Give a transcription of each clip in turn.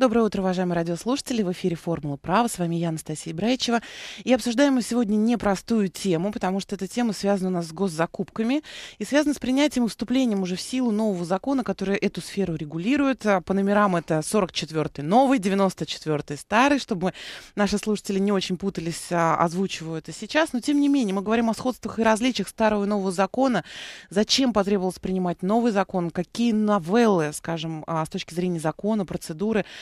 Доброе утро, уважаемые радиослушатели. В эфире «Формула права». С вами я, Анастасия Браичева. И обсуждаем мы сегодня непростую тему, потому что эта тема связана у нас с госзакупками и связана с принятием и вступлением уже в силу нового закона, который эту сферу регулирует. А по номерам это 44-й новый, 94-й старый, чтобы наши слушатели не очень путались, а, озвучиваю это сейчас. Но, тем не менее, мы говорим о сходствах и различиях старого и нового закона. Зачем потребовалось принимать новый закон? Какие новеллы, скажем, а, с точки зрения закона, процедуры –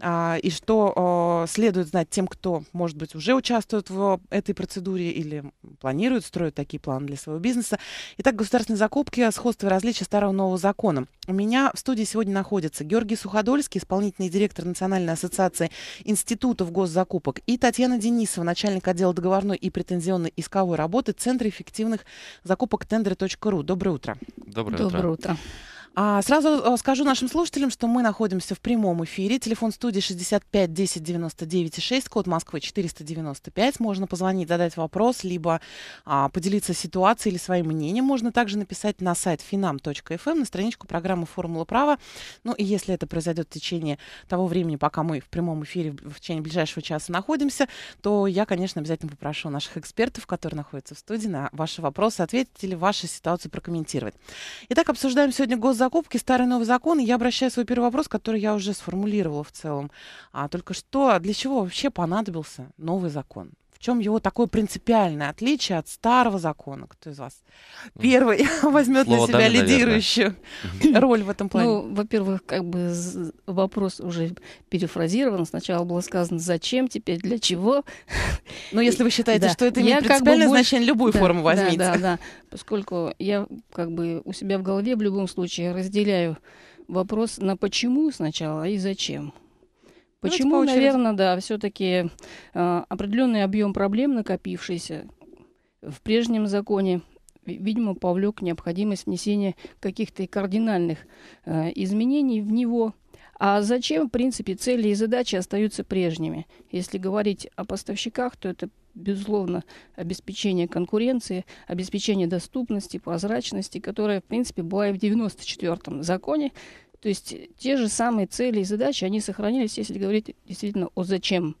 а, и что следует знать тем, кто, может быть, уже участвует в этой процедуре или планирует, строить такие планы для своего бизнеса. Итак, государственные закупки, сходство и различия старого и нового закона. У меня в студии сегодня находится Георгий Суходольский, исполнительный директор Национальной ассоциации институтов госзакупок, и Татьяна Денисова, начальник отдела договорной и претензионной исковой работы Центра эффективных закупок тендеры.ру. Доброе утро. Доброе, утро. Доброе утро. А, сразу э, скажу нашим слушателям, что мы находимся в прямом эфире. Телефон студии 65 10 99 6, код Москвы 495. Можно позвонить, задать вопрос, либо а, поделиться ситуацией или своим мнением. Можно также написать на сайт finam.fm, эм, на страничку программы «Формула права». Ну и если это произойдет в течение того времени, пока мы в прямом эфире в течение ближайшего часа находимся, то я, конечно, обязательно попрошу наших экспертов, которые находятся в студии, на ваши вопросы ответить или вашу ситуацию прокомментировать. Итак, обсуждаем сегодня госзакон закупки, старый новый закон, и я обращаю свой первый вопрос, который я уже сформулировала в целом. А только что, для чего вообще понадобился новый закон? чем его такое принципиальное отличие от старого закона? Кто из вас ну, первый возьмет на себя лидирующую роль в этом плане? Ну, во-первых, как бы вопрос уже перефразирован. Сначала было сказано, зачем, теперь для чего. Но ну, если вы считаете, что это имеет я принципиальное значение, любую форму возьмите. да, да. Поскольку я как бы у себя в голове в любом случае разделяю вопрос на почему сначала и зачем. Ну, Почему, наверное, да, все-таки э, определенный объем проблем, накопившийся в прежнем законе, видимо, повлек необходимость внесения каких-то кардинальных э, изменений в него. А зачем, в принципе, цели и задачи остаются прежними? Если говорить о поставщиках, то это, безусловно, обеспечение конкуренции, обеспечение доступности, прозрачности, которое, в принципе, было и в 94-м законе, то есть э, те же самые цели и задачи, они сохранились, если говорить действительно о зачем.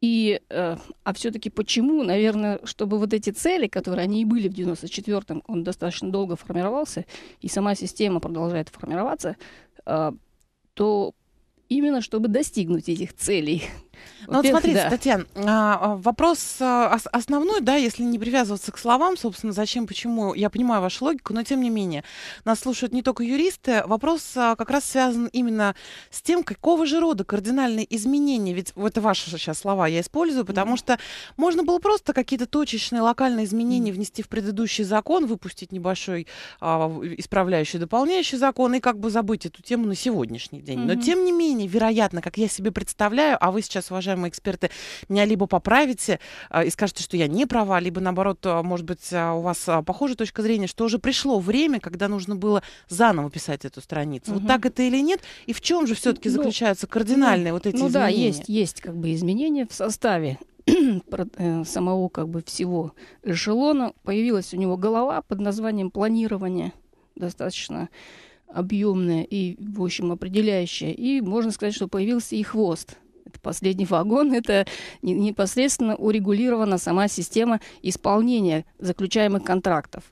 И, э, а все-таки почему, наверное, чтобы вот эти цели, которые они и были в 94-м, он достаточно долго формировался, и сама система продолжает формироваться, э, то именно чтобы достигнуть этих целей, ну вот смотрите, да. Татьяна, а, а, вопрос э, основной, да, если не привязываться к словам, собственно, зачем, почему, я понимаю вашу логику, но тем не менее, нас слушают не только юристы, вопрос э, как раз связан именно с тем, какого же рода кардинальные изменения, ведь это ваши сейчас слова я использую, потому mm. что можно было просто какие-то точечные локальные изменения mm. внести в предыдущий закон, выпустить небольшой а, исправляющий, дополняющий закон и как бы забыть эту тему на сегодняшний день. Mm-hmm. Но тем не менее, вероятно, как я себе представляю, а вы сейчас уважаемые эксперты, меня либо поправите э, и скажете, что я не права, либо наоборот, э, может быть, э, у вас похожая точка зрения, что уже пришло время, когда нужно было заново писать эту страницу. Угу. Вот так это или нет? И в чем же все-таки ну, заключаются кардинальные ну, вот эти ну, изменения? Ну да, есть, есть как бы изменения в составе самого как бы всего эшелона. Появилась у него голова под названием планирование, достаточно объемная и, в общем, определяющая. И можно сказать, что появился и хвост, это последний вагон, это непосредственно урегулирована сама система исполнения заключаемых контрактов.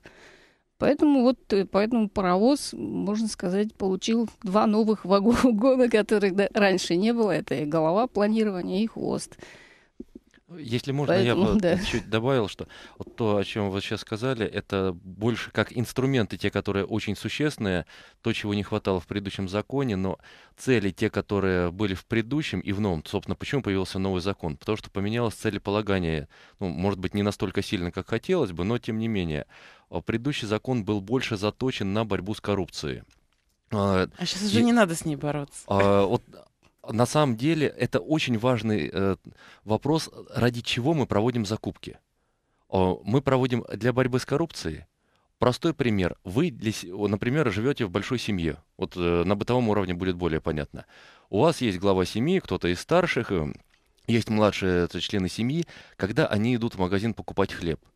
Поэтому вот э, поэтому паровоз, можно сказать, получил два новых вагона, которых раньше не было. Это и голова планирования, и хвост. Если можно, Поэтому, я бы да. чуть добавил, что вот то, о чем вы сейчас сказали, это больше как инструменты, те, которые очень существенные, то, чего не хватало в предыдущем законе, но цели, те, которые были в предыдущем и в новом. Собственно, почему появился новый закон? Потому что поменялось целеполагание, ну, может быть, не настолько сильно, как хотелось бы, но тем не менее. А предыдущий закон был больше заточен на борьбу с коррупцией. А сейчас а уже и, не надо с ней бороться. А, вот на самом деле это очень важный э, вопрос, ради чего мы проводим закупки. О, мы проводим для борьбы с коррупцией. Простой пример. Вы, для, например, живете в большой семье. Вот э, на бытовом уровне будет более понятно. У вас есть глава семьи, кто-то из старших, э, есть младшие члены семьи. Когда они идут в магазин покупать хлеб –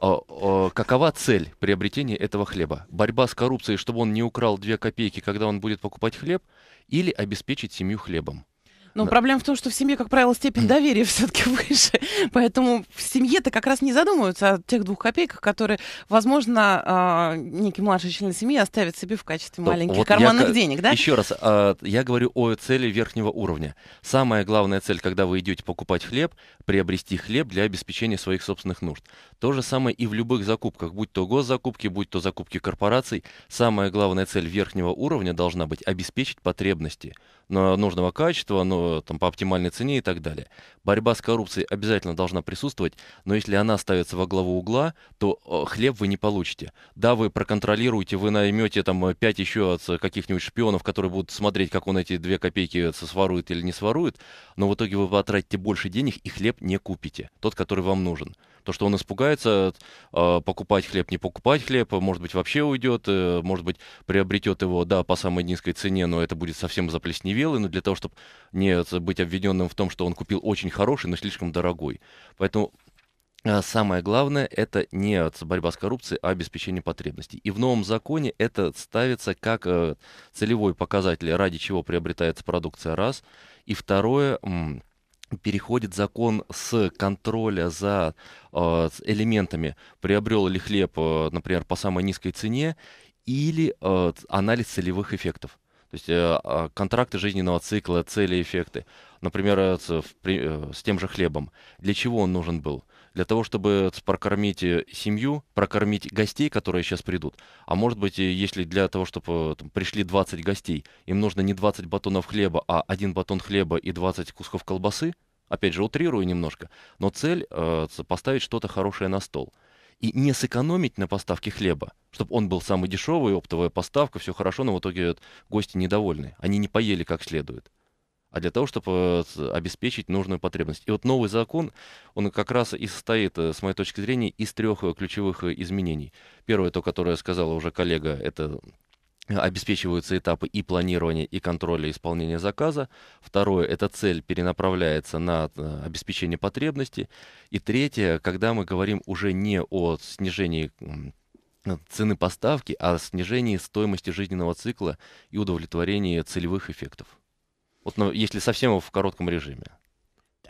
Какова цель приобретения этого хлеба? Борьба с коррупцией, чтобы он не украл две копейки, когда он будет покупать хлеб, или обеспечить семью хлебом? Но ну, да. проблема в том, что в семье, как правило, степень доверия все-таки выше. Поэтому в семье-то как раз не задумываются о тех двух копейках, которые, возможно, а, некий младший член семьи оставит себе в качестве Стоп. маленьких вот карманных я, денег. Да? Еще раз, а, я говорю о цели верхнего уровня. Самая главная цель, когда вы идете покупать хлеб, приобрести хлеб для обеспечения своих собственных нужд. То же самое и в любых закупках, будь то госзакупки, будь то закупки корпораций. Самая главная цель верхнего уровня должна быть обеспечить потребности нужного качества, но там, по оптимальной цене и так далее. Борьба с коррупцией обязательно должна присутствовать, но если она ставится во главу угла, то э, хлеб вы не получите. Да, вы проконтролируете, вы наймете там пять еще каких-нибудь шпионов, которые будут смотреть, как он эти две копейки сворует или не сворует, но в итоге вы потратите больше денег и хлеб не купите, тот, который вам нужен. То, что он испугается а, покупать хлеб, не покупать хлеб, может быть, вообще уйдет, э, может быть, приобретет его, да, по самой низкой цене, но это будет совсем заплесневелый, но для того, чтобы не быть обведенным в том, что он купил очень хороший, но слишком дорогой. Поэтому а, Самое главное – это не а, борьба с коррупцией, а обеспечение потребностей. И в новом законе это ставится как э, целевой показатель, ради чего приобретается продукция, раз. И второе переходит закон с контроля за э, элементами, приобрел ли хлеб, э, например, по самой низкой цене, или э, анализ целевых эффектов. То есть э, а, контракты жизненного цикла, цели, эффекты. Например, с, э, в, при, э, с тем же хлебом. Для чего он нужен был? для того, чтобы прокормить э, семью, прокормить гостей, которые сейчас придут. А может быть, если для того, чтобы э, там, пришли 20 гостей, им нужно не 20 батонов хлеба, а один батон хлеба и 20 кусков колбасы, опять же, утрирую немножко, но цель э, поставить что-то хорошее на стол и не сэкономить на поставке хлеба, чтобы он был самый дешевый, оптовая поставка, все хорошо, но в итоге вот, э, гости недовольны, они не поели как следует а для того, чтобы э, обеспечить нужную потребность. И вот новый закон, он как раз и состоит, э, с моей точки зрения, из трех э, ключевых изменений. Первое, то, которое сказала уже коллега, это обеспечиваются этапы и планирования, и контроля исполнения заказа. Второе, эта цель перенаправляется на обеспечение потребности. И третье, когда мы говорим уже не о снижении цены поставки, а о снижении стоимости жизненного цикла и удовлетворении целевых эффектов вот, ну, если совсем в коротком режиме.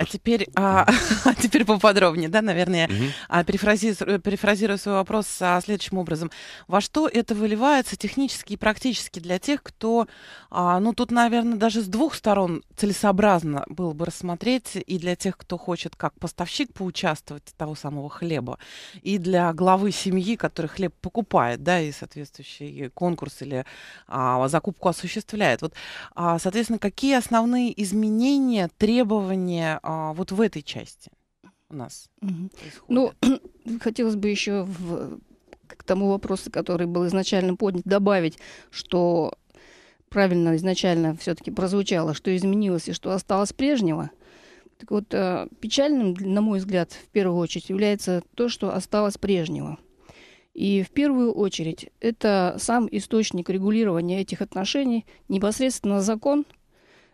А теперь, а, а теперь поподробнее, да, наверное, угу. а, перефразирую, э, перефразирую свой вопрос а, следующим образом. Во что это выливается технически и практически для тех, кто, а, ну, тут, наверное, даже с двух сторон целесообразно было бы рассмотреть и для тех, кто хочет как поставщик поучаствовать того самого хлеба, и для главы семьи, который хлеб покупает, да, и соответствующий конкурс или а, закупку осуществляет. Вот, а, соответственно, какие основные изменения, требования а, вот в этой части у нас угу. Ну, хотелось бы еще в, к тому вопросу, который был изначально поднят, добавить, что правильно изначально все-таки прозвучало, что изменилось и что осталось прежнего. Так вот, э, печальным, на мой взгляд, в первую очередь является то, что осталось прежнего. И в первую очередь это сам источник регулирования этих отношений, непосредственно закон –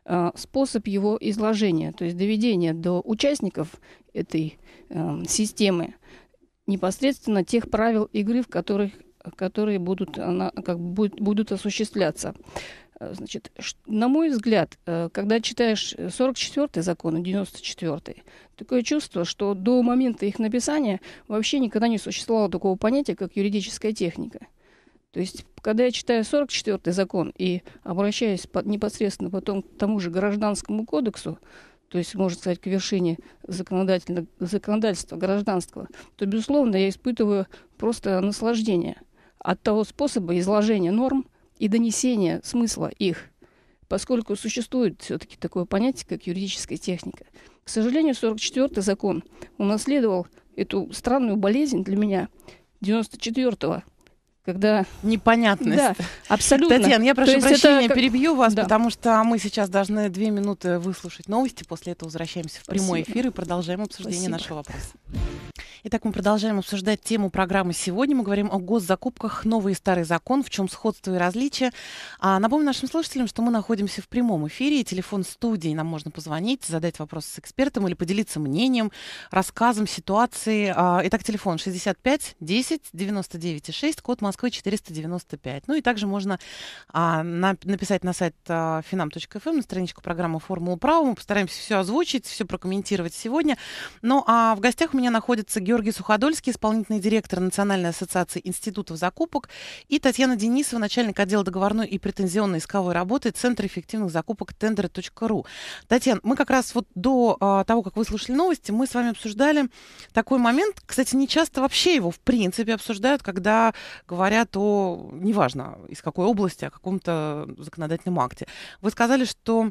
Э, способ его изложения, то есть доведения до участников этой э, системы непосредственно тех правил игры, в которых, которые будут, она, как, будут, будут осуществляться. Э, значит, на мой взгляд, когда читаешь 44-й закон и 94-й, такое чувство, что до момента их написания вообще никогда не существовало такого понятия, как юридическая техника – то есть, когда я читаю 44-й закон и обращаюсь непосредственно потом к тому же гражданскому кодексу, то есть, можно сказать, к вершине законодательного законодательства, гражданского, то, безусловно, я испытываю просто наслаждение от того способа изложения норм и донесения смысла их, поскольку существует все-таки такое понятие, как юридическая техника. К сожалению, 44-й закон унаследовал эту странную болезнь для меня 94-го когда... Непонятность. Да, абсолютно. Татьяна, я прошу прощения, это... перебью вас, да. потому что мы сейчас должны две минуты выслушать новости, после этого возвращаемся в прямой Спасибо. эфир и продолжаем обсуждение Спасибо. нашего вопроса. Итак, мы продолжаем обсуждать тему программы сегодня. Мы говорим о госзакупках, новый и старый закон, в чем сходство и различия. А, напомню нашим слушателям, что мы находимся в прямом эфире, и телефон студии нам можно позвонить, задать вопросы с экспертом или поделиться мнением, рассказом, ситуации. А, итак, телефон 65 10 99 6, код Москвы Москвы 495. Ну и также можно а, на, написать на сайт а, finam.fm, эм, на страничку программы «Формула права». Мы постараемся все озвучить, все прокомментировать сегодня. Ну а в гостях у меня находится Георгий Суходольский, исполнительный директор Национальной ассоциации институтов закупок, и Татьяна Денисова, начальник отдела договорной и претензионной исковой работы Центра эффективных закупок тендеры.ру. Татьяна, мы как раз вот до а, того, как вы слушали новости, мы с вами обсуждали такой момент, кстати, не часто вообще его в принципе обсуждают, когда говорят говоря, то неважно, из какой области, о каком-то законодательном акте. Вы сказали, что э,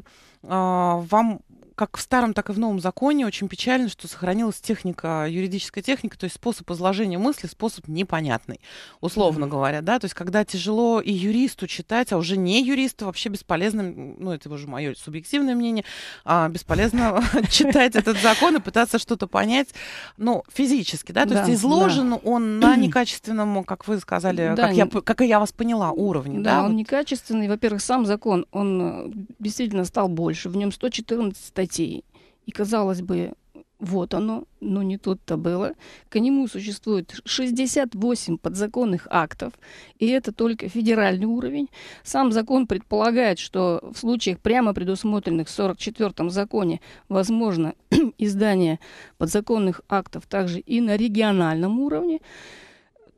вам как в старом, так и в новом законе очень печально, что сохранилась техника, юридическая техника, то есть способ изложения мысли, способ непонятный, условно mm-hmm. говоря, да, то есть когда тяжело и юристу читать, а уже не юристу вообще бесполезно, ну это уже мое субъективное мнение, а, бесполезно читать этот закон и пытаться что-то понять, ну физически, да, то есть изложен он на некачественном, как вы сказали, как я как я вас поняла уровне, да, он некачественный, во-первых, сам закон, он э, действительно стал больше, в нем 114 статей пройти. И казалось бы, вот оно, но не тут-то было. К нему существует 68 подзаконных актов, и это только федеральный уровень. Сам закон предполагает, что в случаях, прямо предусмотренных в 44-м законе, возможно издание подзаконных актов также и на региональном уровне.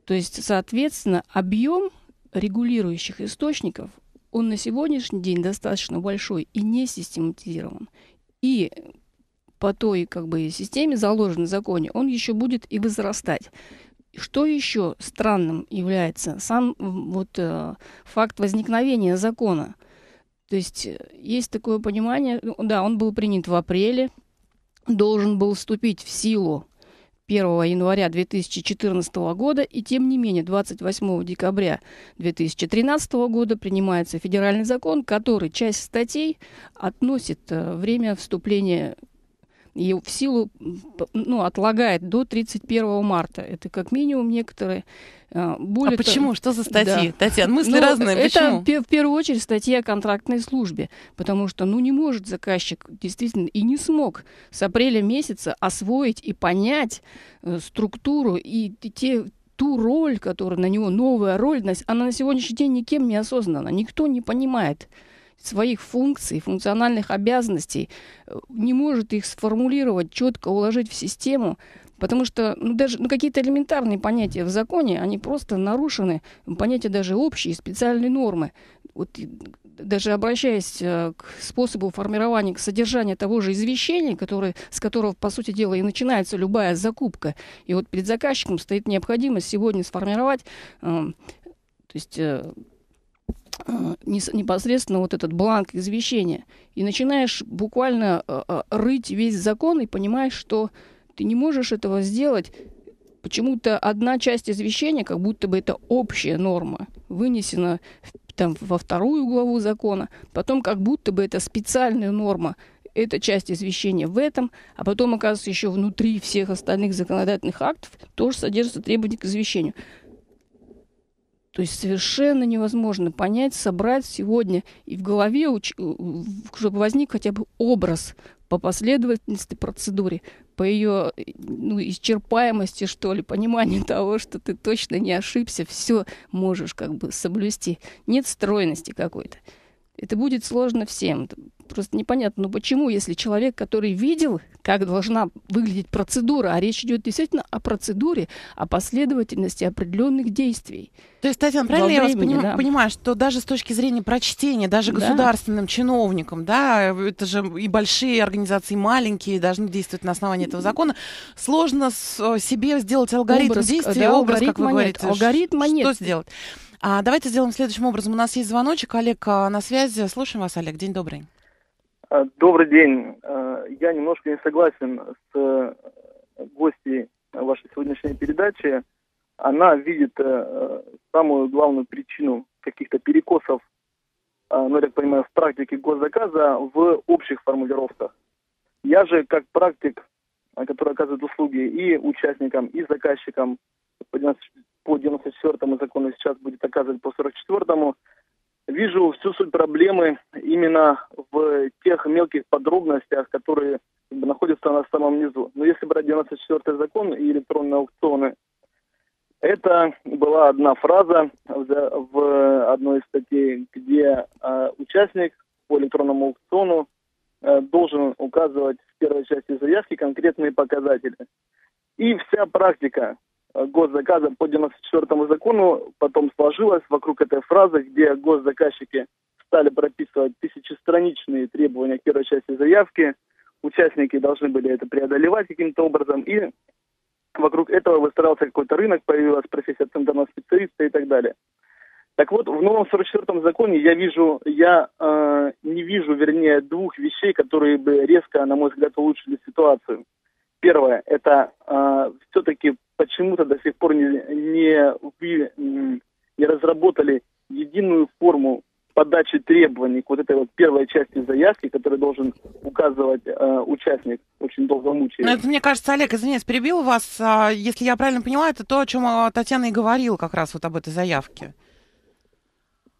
То есть, соответственно, объем регулирующих источников он на сегодняшний день достаточно большой и не систематизирован. И по той как бы, системе, заложенной в законе, он еще будет и возрастать. Что еще странным является сам вот, э, факт возникновения закона? То есть э, есть такое понимание, ну, да, он был принят в апреле, должен был вступить в силу 1 января 2014 года, и тем не менее 28 декабря 2013 года принимается федеральный закон, который часть статей относит э, время вступления и в силу ну, отлагает до 31 марта. Это как минимум некоторые. Э, более а почему? Что за статьи? Да. Татьяна, мысли ну, разные. Это в первую очередь статья о контрактной службе, потому что ну, не может заказчик действительно и не смог с апреля месяца освоить и понять э, структуру и те, ту роль, которая на него новая роль, она на сегодняшний день никем не осознана. Никто не понимает, своих функций, функциональных обязанностей, э, не может их сформулировать, четко уложить в систему, потому что ну, даже ну, какие-то элементарные понятия в законе, они просто нарушены, понятия даже общие, специальные нормы. Вот даже обращаясь э, к способу формирования, к содержанию того же извещения, который, с которого, по сути дела, и начинается любая закупка. И вот перед заказчиком стоит необходимость сегодня сформировать, э, то есть э, Э, непосредственно вот этот бланк извещения. И начинаешь буквально э, э, рыть весь закон и понимаешь, что ты не можешь этого сделать. Почему-то одна часть извещения, как будто бы это общая норма, вынесена там, во вторую главу закона, потом как будто бы это специальная норма, эта часть извещения в этом, а потом, оказывается, еще внутри всех остальных законодательных актов тоже содержится требование к извещению. То есть совершенно невозможно понять, собрать сегодня и в голове, э, чтобы возник хотя бы образ по последовательности процедуры, по ее э, ну, исчерпаемости, что ли, пониманию того, что ты точно не ошибся, все можешь как бы соблюсти. Нет стройности какой-то. Это будет сложно всем. Просто непонятно, ну почему, если человек, который видел, как должна выглядеть процедура, а речь идет действительно о процедуре, о последовательности определенных действий. То есть, Татьяна, правильно времени, я вас поним... да. понимаю, что даже с точки зрения прочтения, даже государственным да. чиновникам, да, это же и большие организации, и маленькие должны действовать на основании этого закона, сложно э, себе сделать алгоритм образ, действия, да, образ, как вы монет, говорите. Алгоритм монет. Что сделать? А, давайте сделаем следующим образом. У нас есть звоночек. Олег э, на связи. Слушаем вас, Олег. День добрый. Э, добрый день. Э, я немножко не согласен с э, гостьей вашей сегодняшней передачи. Она видит самую главную причину каких-то перекосов, ну, я так понимаю, в практике госзаказа в общих формулировках. Я же, как практик, который оказывает услуги и участникам, и заказчикам по 94-му закону сейчас будет оказывать по 44-му, вижу всю суть проблемы именно в тех мелких подробностях, которые находятся на самом низу. Но если брать 94 закон и электронные аукционы, это была одна фраза в одной из статей, где а, участник по электронному аукциону а, должен указывать в первой части заявки конкретные показатели. И вся практика Э, Госзаказом по 94 закону потом сложилось вокруг этой фразы, где госзаказчики стали прописывать тысячестраничные требования к первой части заявки, участники должны были это преодолевать каким-то образом, и вокруг этого выстраивался какой-то рынок, появилась профессия центрного специалиста и так далее. Так вот, в новом 44-м законе я вижу, я э, не вижу, вернее, двух вещей, которые бы резко, на мой взгляд, улучшили ситуацию. Первое – это э, все-таки почему-то до сих пор не, не, не разработали единую форму подачи требований к вот этой вот первой части заявки, которую должен указывать э, участник, очень долго мучает. Ну, это, мне кажется, Олег, извиняюсь, перебил вас. А, если я правильно поняла, это то, о чем а, Татьяна и говорил как раз вот об этой заявке.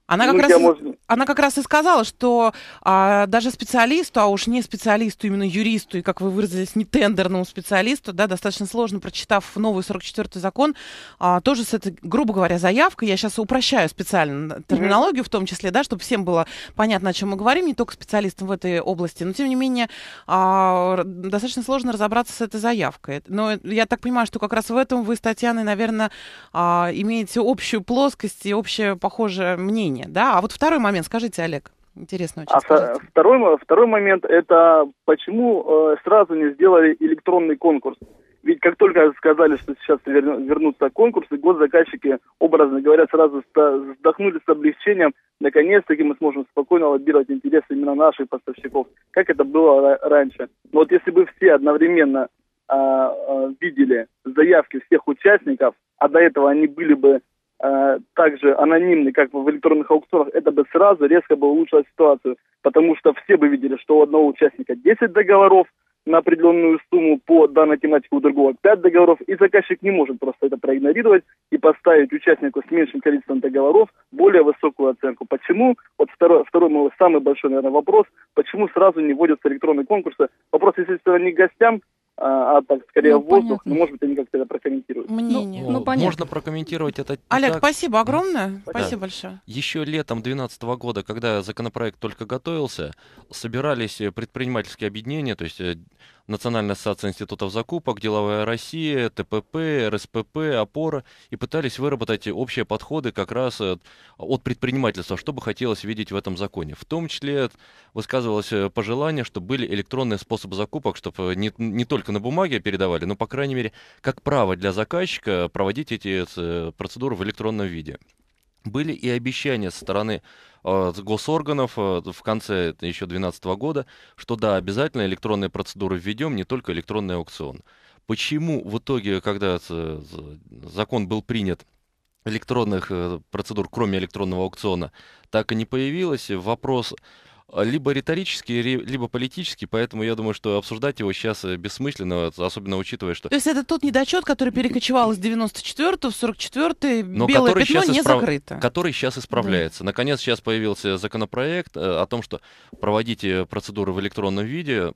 Она ну, как, ну, раз, можно... она как раз и сказала, что а, даже специалисту, а уж не специалисту, именно юристу, и, как вы выразились, не тендерному специалисту, да, достаточно сложно, прочитав новый 44-й закон, а, тоже с этой, грубо говоря, заявкой, я сейчас упрощаю специально терминологию mm-hmm. в том числе, да, чтобы всем было понятно, о чем мы говорим, не только специалистам в этой области, но, тем не менее, а, достаточно сложно разобраться с этой заявкой. Но я так понимаю, что как раз в этом вы с Татьяной, наверное, а, имеете общую плоскость и общее похожее мнение мнение, да? А вот второй момент, скажите, Олег. Интересно очень. А скажите. второй, второй момент это почему э, сразу не сделали электронный конкурс? Ведь как только сказали, что сейчас вернутся конкурсы, госзаказчики, образно говоря, сразу вздохнули с облегчением. Наконец-таки мы сможем спокойно лоббировать интересы именно наших поставщиков, как это было раньше. Но вот если бы все одновременно а, а, видели заявки всех участников, а до этого они были бы Э, также анонимный, как в электронных аукционах, это бы сразу резко бы улучшило ситуацию, потому что все бы видели, что у одного участника 10 договоров на определенную сумму по данной тематике, у другого 5 договоров, и заказчик не может просто это проигнорировать и поставить участнику с меньшим количеством договоров более высокую оценку. Почему? Вот второй, второй мой самый большой, наверное, вопрос, почему сразу не вводятся электронные конкурсы? Вопрос, естественно, не к гостям, а так скорее ну, воздух. Понятно. Но, может быть, они как-то это прокомментируют. Мнение. Ну, ну, ну понятно. Можно прокомментировать это. Олег, так. спасибо огромное. Спасибо, спасибо да. большое. Еще летом 2012 года, когда законопроект только готовился, собирались э, предпринимательские объединения, то есть э, Национальная ассоциация институтов закупок, Деловая Россия, ТПП, РСПП, Опора, и пытались выработать общие подходы как раз э, от предпринимательства, что бы хотелось видеть в этом законе. В том числе э, высказывалось э, пожелание, чтобы были электронные способы закупок, чтобы не, не только на бумаге передавали, но, по крайней мере, как право для заказчика проводить эти процедуры в электронном виде были и обещания со стороны э, госорганов э, в конце еще 2012 года, что да, обязательно электронные процедуры введем, не только электронный аукцион. Почему в итоге, когда э, закон был принят, электронных э, процедур, кроме электронного аукциона, так и не появилось, вопрос а, либо риторический, либо политический, поэтому я думаю, что обсуждать его сейчас э, бессмысленно, особенно учитывая, что... То есть это тот недочет, который перекочевал с 94-го в 44-й, белое пятно не исправ... закрыто. Который сейчас исправляется. Да. Наконец сейчас появился законопроект э, о том, что проводите э, процедуры в электронном виде,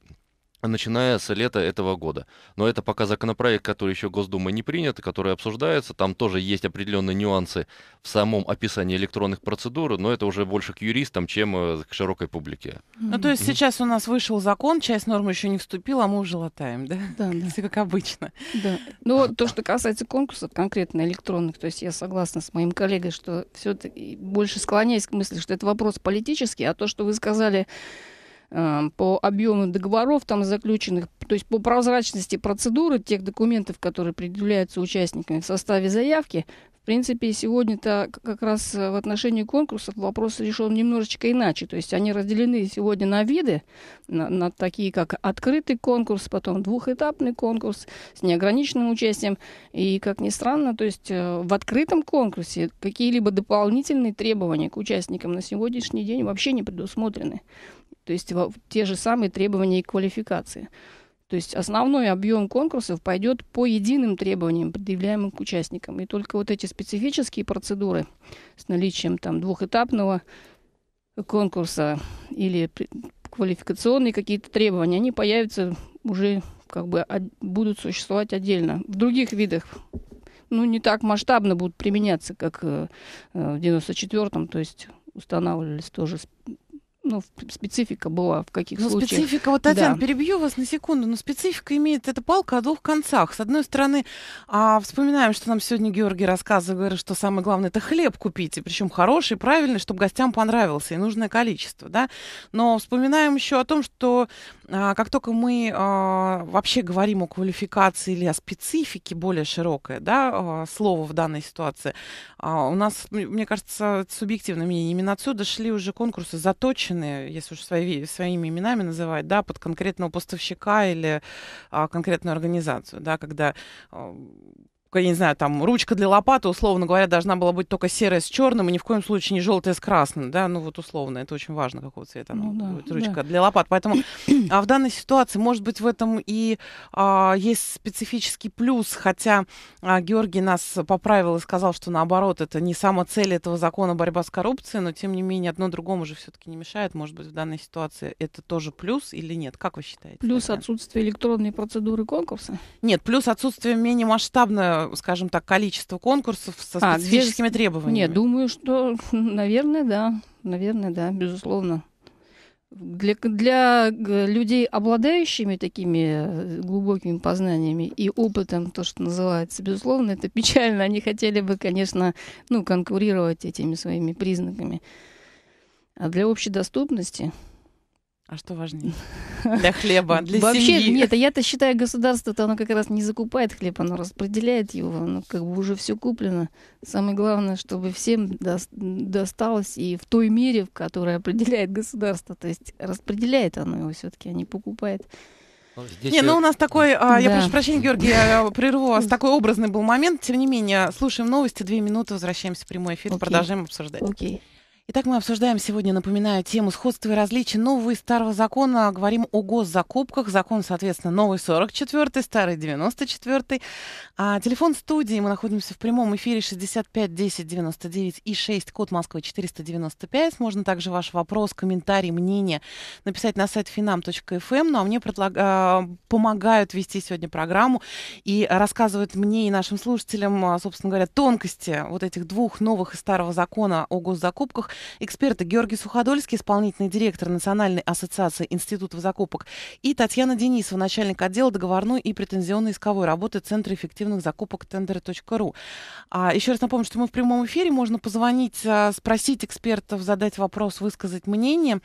начиная с лета этого года. Но это пока законопроект, который еще Госдума не принят, который обсуждается. Там тоже есть определенные нюансы в самом описании электронных процедур, но это уже больше к юристам, чем э, к широкой публике. Ну, то есть сейчас у нас вышел закон, часть нормы еще не вступила, а мы уже латаем, да? Да, да. Все как обычно. Да. Ну, то, что касается конкурсов конкретно электронных, то есть я согласна с моим коллегой, что все больше склоняюсь к мысли, что это вопрос политический, а то, что вы сказали Э, по объему договоров там заключенных, то есть по прозрачности процедуры тех документов, которые предъявляются участниками в составе заявки, в принципе, сегодня-то как раз э, в отношении конкурсов вопрос решен немножечко иначе. То есть они разделены сегодня на виды, на, на такие как открытый конкурс, потом двухэтапный конкурс с неограниченным участием. И, как ни странно, то есть э, в открытом конкурсе какие-либо дополнительные требования к участникам на сегодняшний день вообще не предусмотрены. То есть те же самые требования и квалификации. То есть основной объем конкурсов пойдет по единым требованиям, предъявляемым к участникам. И только вот эти специфические процедуры с наличием там двухэтапного конкурса или квалификационные какие-то требования, они появятся уже как бы будут существовать отдельно. В других видах ну, не так масштабно будут применяться, как э, э, в 94-м, то есть устанавливались тоже ну, специфика была в каких ну, случаях. Специфика, вот, Татьяна, да. перебью вас на секунду, но специфика имеет, эта палка о двух концах. С одной стороны, а, вспоминаем, что нам сегодня Георгий рассказывал, что самое главное, это хлеб купить и причем хороший, правильный, чтобы гостям понравился и нужное количество, да. Но вспоминаем еще о том, что а, как только мы а, вообще говорим о квалификации или о специфике более широкое, да, а, слово в данной ситуации, а, у нас, мне кажется, субъективно мнение, именно отсюда шли уже конкурсы заточенные обозначены, если уж свои, своими именами называть, да, под конкретного поставщика или а, конкретную организацию, да, когда а, я не знаю, там, ручка для лопаты, условно говоря, должна была быть только серая с черным, и ни в коем случае не желтая с красным, да, ну вот условно, это очень важно, какого цвета ну, да, будет ручка да. для лопат. Поэтому а в данной ситуации, может быть, в этом и а, есть специфический плюс, хотя а, Георгий нас поправил и сказал, что наоборот, это не сама цель этого закона борьба с коррупцией, но тем не менее одно другому же все-таки не мешает. Может быть, в данной ситуации это тоже плюс или нет? Как вы считаете? Плюс Татьяна? отсутствие электронной процедуры конкурса? Нет, плюс отсутствие менее масштабной Э, скажем так, количество конкурсов со а, специфическими здесь... требованиями? Нет, думаю, что, наверное, да. Наверное, да, безусловно. Для, для людей, обладающими такими э, глубокими познаниями и опытом, то, что называется, безусловно, это печально. Они хотели бы, конечно, ну, конкурировать этими своими признаками. А для общей доступности а что важнее? Для хлеба, для Вообще, семьи. нет, а я-то считаю, государство-то оно как раз не закупает хлеб, оно распределяет его, оно как бы уже все куплено. Самое главное, чтобы всем досталось и в той мере, в которой определяет государство. То есть распределяет оно его все-таки, а не покупает. Ну, здесь не, ну у нас такой, а, да. я прошу прощения, Георгий, я прерву вас, такой образный был момент. Тем не менее, слушаем новости, две минуты, возвращаемся в прямой эфир, okay. продолжаем обсуждать. Окей. Итак, мы обсуждаем сегодня, напоминаю, тему сходства и различий нового и старого закона. Говорим о госзакупках. Закон, соответственно, новый 44 старый 94 А, телефон студии. Мы находимся в прямом эфире 65 10 99 и 6, код Москвы 495. Можно также ваш вопрос, комментарий, мнение написать на сайт finam.fm. Эм. Ну, а мне предлаг... А, помогают вести сегодня программу и рассказывают мне и нашим слушателям, а, собственно говоря, тонкости вот этих двух новых и старого закона о госзакупках эксперты Георгий Суходольский, исполнительный директор Национальной ассоциации институтов закупок, и Татьяна Денисова, начальник отдела договорной и претензионной исковой работы Центра эффективных закупок тендеры.ру. А, еще раз напомню, что мы в прямом эфире, можно позвонить, а, спросить экспертов, задать вопрос, высказать мнение,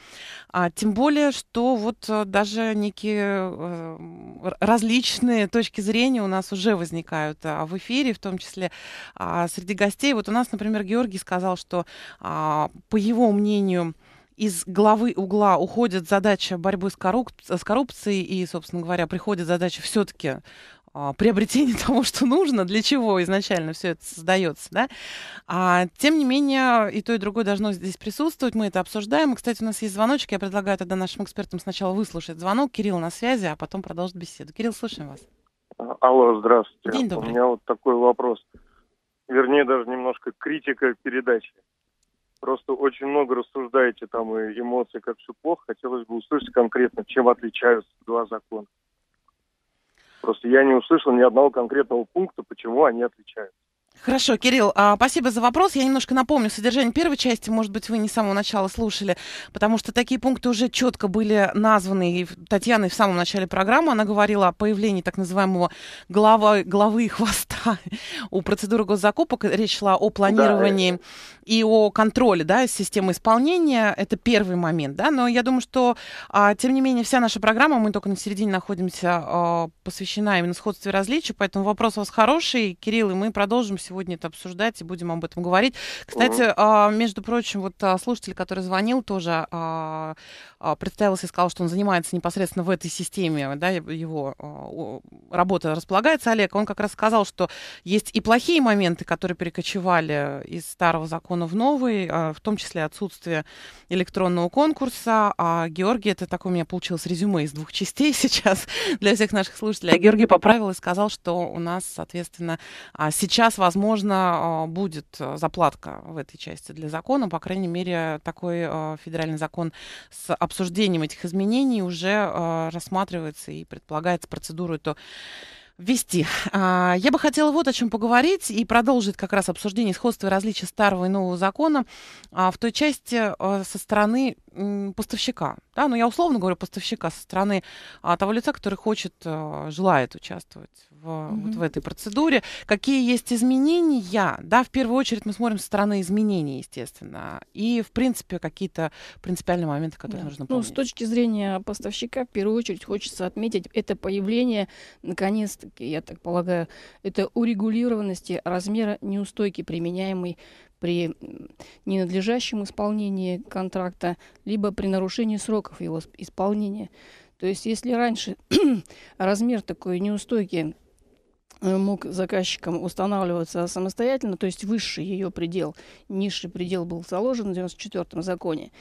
а, тем более, что вот а, даже некие а, различные точки зрения у нас уже возникают а, в эфире, в том числе а, среди гостей. Вот у нас, например, Георгий сказал, что а, по его мнению, из главы угла уходит задача борьбы с, корруп... с коррупцией и, собственно говоря, приходит задача все-таки а, приобретения того, что нужно, для чего изначально все это создается. Да? А, тем не менее, и то, и другое должно здесь присутствовать. Мы это обсуждаем. И, кстати, у нас есть звоночек. Я предлагаю тогда нашим экспертам сначала выслушать звонок. Кирилл на связи, а потом продолжить беседу. Кирилл, слушаем вас. А, алло, здравствуйте. День добрый. У меня вот такой вопрос. Вернее, даже немножко критика передачи просто очень много рассуждаете там и эмоции, как все плохо. Хотелось бы услышать конкретно, чем отличаются два закона. Просто я не услышал ни одного конкретного пункта, почему они отличаются. Хорошо, Кирилл, а, спасибо за вопрос. Я немножко напомню содержание первой части, может быть, вы не с самого начала слушали, потому что такие пункты уже четко были названы и Татьяной в самом начале программы. Она говорила о появлении так называемого глава главы и хвоста у процедуры госзакупок. Речь шла о планировании э, и о контроле да, системы исполнения. Это первый момент. Да? Но я думаю, что, а, тем не менее, вся наша программа, мы только на середине находимся, а, посвящена именно сходству и различию, поэтому вопрос у вас хороший, Кирилл, и мы продолжим сегодня это обсуждать и будем об этом говорить. Кстати, mm между прочим, вот а, слушатель, который звонил, тоже а, представился и сказал, что он занимается непосредственно в этой системе, да, его работа располагается. Олег, он как раз сказал, что есть и плохие моменты, которые перекочевали из старого закона в новый, в том числе отсутствие электронного конкурса. А Георгий, это такое у меня получилось резюме из двух частей сейчас для всех наших слушателей. А Георгий поправил и сказал, что у нас, соответственно, сейчас возможно возможно, а, будет э, заплатка в этой части для закона. По крайней мере, такой а, федеральный закон с обсуждением этих изменений уже а, рассматривается и предполагается процедуру эту ввести. Я бы хотела вот о чем поговорить и продолжить как раз обсуждение сходства и различия старого и нового закона в той части со стороны поставщика, да, но ну, я условно говорю поставщика со стороны а, того лица, который хочет, а, желает участвовать в, mm-hmm. вот в этой процедуре. Какие есть изменения? Да, в первую очередь мы смотрим со стороны изменений, естественно, и, в принципе, какие-то принципиальные моменты, которые да. нужно помнить. Ну, с точки зрения поставщика, в первую очередь, хочется отметить это появление, наконец-таки, я так полагаю, это урегулированности размера неустойки, применяемой при ненадлежащем исполнении контракта, либо при нарушении сроков его исполнения. То есть если раньше размер такой неустойки э, мог заказчиком устанавливаться самостоятельно, то есть высший ее предел, низший предел был заложен в 94-м законе,